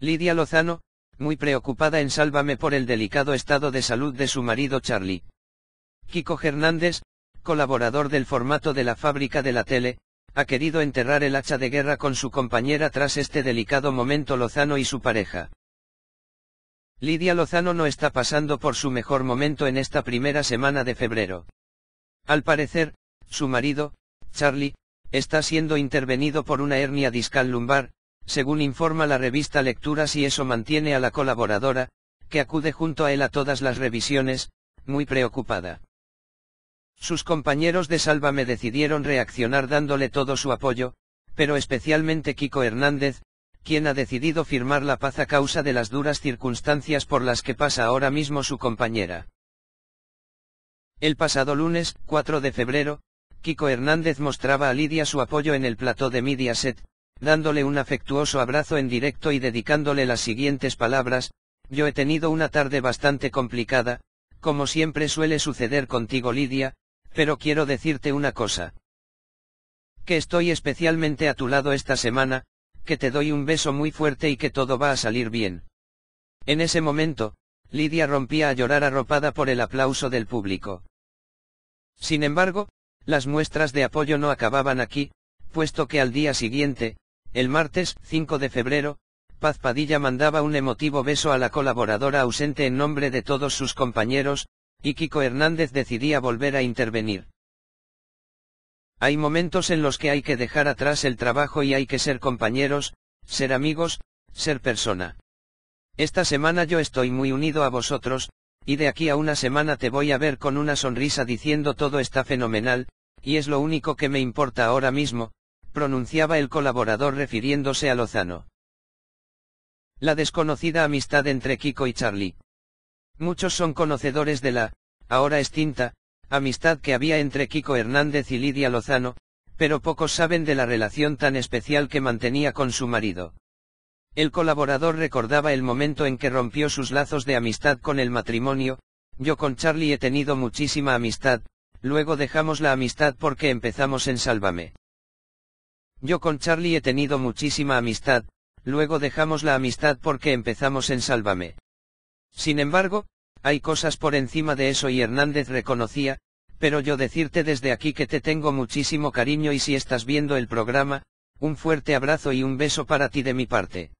Lidia Lozano, muy preocupada en Sálvame por el delicado estado de salud de su marido Charlie. Kiko Hernández, colaborador del formato de la fábrica de la tele, ha querido enterrar el hacha de guerra con su compañera tras este delicado momento Lozano y su pareja. Lidia Lozano no está pasando por su mejor momento en esta primera semana de febrero. Al parecer, su marido, Charlie, está siendo intervenido por una hernia discal lumbar, según informa la revista Lecturas y eso mantiene a la colaboradora, que acude junto a él a todas las revisiones, muy preocupada. Sus compañeros de me decidieron reaccionar dándole todo su apoyo, pero especialmente Kiko Hernández, quien ha decidido firmar la paz a causa de las duras circunstancias por las que pasa ahora mismo su compañera. El pasado lunes, 4 de febrero, Kiko Hernández mostraba a Lidia su apoyo en el plató de Mediaset, dándole un afectuoso abrazo en directo y dedicándole las siguientes palabras, yo he tenido una tarde bastante complicada, como siempre suele suceder contigo Lidia, pero quiero decirte una cosa. Que estoy especialmente a tu lado esta semana, que te doy un beso muy fuerte y que todo va a salir bien. En ese momento, Lidia rompía a llorar arropada por el aplauso del público. Sin embargo, las muestras de apoyo no acababan aquí, puesto que al día siguiente, el martes, 5 de febrero, Paz Padilla mandaba un emotivo beso a la colaboradora ausente en nombre de todos sus compañeros, y Kiko Hernández decidía volver a intervenir. Hay momentos en los que hay que dejar atrás el trabajo y hay que ser compañeros, ser amigos, ser persona. Esta semana yo estoy muy unido a vosotros, y de aquí a una semana te voy a ver con una sonrisa diciendo todo está fenomenal, y es lo único que me importa ahora mismo, pronunciaba el colaborador refiriéndose a Lozano. La desconocida amistad entre Kiko y Charlie. Muchos son conocedores de la, ahora extinta, amistad que había entre Kiko Hernández y Lidia Lozano, pero pocos saben de la relación tan especial que mantenía con su marido. El colaborador recordaba el momento en que rompió sus lazos de amistad con el matrimonio, yo con Charlie he tenido muchísima amistad, luego dejamos la amistad porque empezamos en Sálvame. Yo con Charlie he tenido muchísima amistad, luego dejamos la amistad porque empezamos en Sálvame. Sin embargo, hay cosas por encima de eso y Hernández reconocía, pero yo decirte desde aquí que te tengo muchísimo cariño y si estás viendo el programa, un fuerte abrazo y un beso para ti de mi parte.